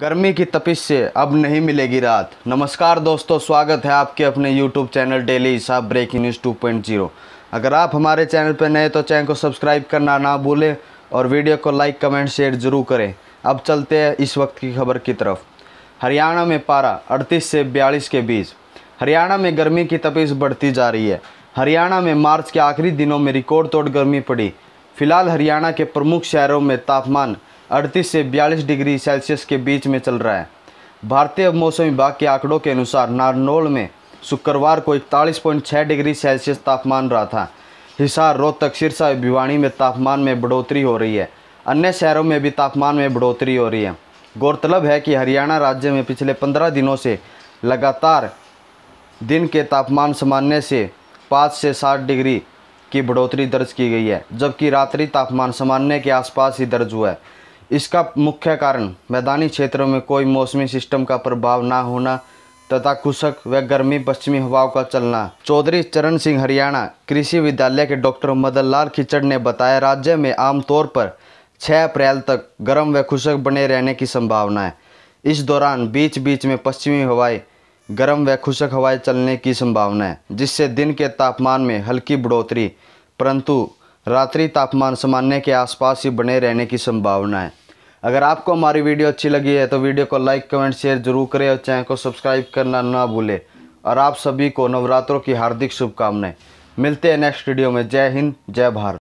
गर्मी की तपिश से अब नहीं मिलेगी रात नमस्कार दोस्तों स्वागत है आपके अपने यूट्यूब चैनल डेली हिसाब ब्रेकिंग न्यूज़ 2.0 अगर आप हमारे चैनल पर नए तो चैनल को सब्सक्राइब करना ना भूलें और वीडियो को लाइक कमेंट शेयर ज़रूर करें अब चलते हैं इस वक्त की खबर की तरफ हरियाणा में पारा अड़तीस से बयालीस के बीच हरियाणा में गर्मी की तपिश बढ़ती जा रही है हरियाणा में मार्च के आखिरी दिनों में रिकॉर्ड तोड़ गर्मी पड़ी फिलहाल हरियाणा के प्रमुख शहरों में तापमान अड़तीस से बयालीस डिग्री सेल्सियस के बीच में चल रहा है भारतीय मौसम विभाग के आंकड़ों के अनुसार नारनौल में शुक्रवार को इकतालीस पॉइंट छः डिग्री सेल्सियस तापमान रहा था हिसार रोहतक सिरसा भिवाणी में तापमान में बढ़ोतरी हो रही है अन्य शहरों में भी तापमान में बढ़ोतरी हो रही है गौरतलब है कि हरियाणा राज्य में पिछले पंद्रह दिनों से लगातार दिन के तापमान सामान्य से पाँच से सात डिग्री की बढ़ोतरी दर्ज की गई है जबकि रात्रि तापमान सामान्य के आसपास ही दर्ज हुआ है इसका मुख्य कारण मैदानी क्षेत्रों में कोई मौसमी सिस्टम का प्रभाव ना होना तथा खुशक व गर्मी पश्चिमी हवाओं का चलना चौधरी चरण सिंह हरियाणा कृषि विद्यालय के डॉक्टर मदन लाल खिचड़ ने बताया राज्य में आमतौर पर 6 अप्रैल तक गर्म व खुशक बने रहने की संभावना है इस दौरान बीच बीच में पश्चिमी हवाएं गर्म व खुशक हवाएं चलने की संभावना है जिससे दिन के तापमान में हल्की बढ़ोतरी परंतु रात्रि तापमान सामान्य के आसपास ही बने रहने की संभावना है अगर आपको हमारी वीडियो अच्छी लगी है तो वीडियो को लाइक कमेंट शेयर जरूर करें और चैनल को सब्सक्राइब करना ना भूलें और आप सभी को नवरात्रों की हार्दिक शुभकामनाएं मिलते हैं नेक्स्ट वीडियो में जय हिंद जय भारत